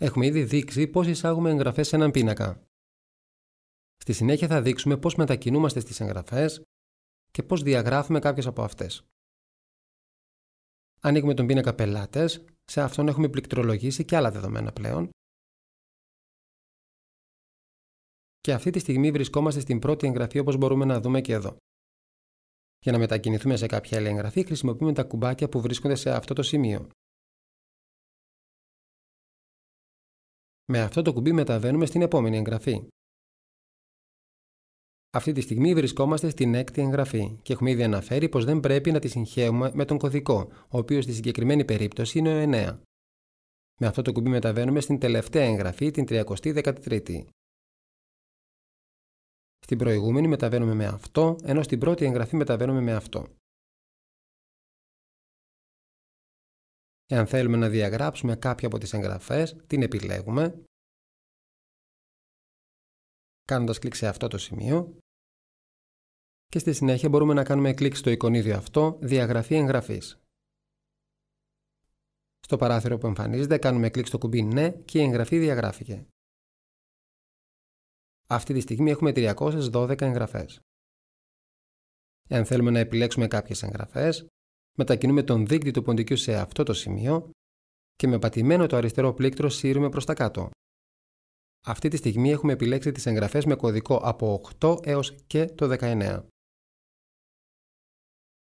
Έχουμε ήδη δείξει πώς εισάγουμε εγγραφές σε έναν πίνακα. Στη συνέχεια θα δείξουμε πώς μετακινούμαστε στις εγγραφές και πώς διαγράφουμε κάποιες από αυτές. Ανοίγουμε τον πίνακα Πελάτες. σε αυτόν έχουμε πληκτρολογήσει και άλλα δεδομένα πλέον. Και αυτή τη στιγμή βρισκόμαστε στην πρώτη εγγραφή όπως μπορούμε να δούμε και εδώ. Για να μετακινηθούμε σε κάποια άλλη εγγραφή χρησιμοποιούμε τα κουμπάκια που βρίσκονται σε αυτό το σημείο. Με αυτό το κουμπί μεταβαίνουμε στην επόμενη εγγραφή. Αυτή τη στιγμή βρισκόμαστε στην έκτη εγγραφή και έχουμε ήδη αναφέρει πως δεν πρέπει να τη συγχαίουμε με τον κωδικό, ο οποίος στη συγκεκριμένη περίπτωση είναι ο 9. Με αυτό το κουμπί μεταβαίνουμε στην τελευταία εγγραφή, την 313η. Στην προηγούμενη μεταβαίνουμε με αυτό, ενώ στην πρώτη εγγραφή μεταβαίνουμε με αυτό. Εάν θέλουμε να διαγράψουμε κάποια από τις εγγραφές, την επιλέγουμε. Κάνοντας κλικ σε αυτό το σημείο. Και στη συνέχεια μπορούμε να κάνουμε κλικ στο εικονίδιο αυτό, διαγραφή εγγραφής. Στο παράθυρο που εμφανίζεται κάνουμε κλικ στο κουμπί ναι και η εγγραφή διαγράφηκε. Αυτή τη στιγμή έχουμε 312 εγγραφές. Εάν θέλουμε να επιλέξουμε κάποιες εγγραφές, Μετακινούμε τον δείκτη του ποντικού σε αυτό το σημείο και με πατημένο το αριστερό πλήκτρο σύρουμε προς τα κάτω. Αυτή τη στιγμή έχουμε επιλέξει τις εγγραφές με κωδικό από 8 έως και το 19.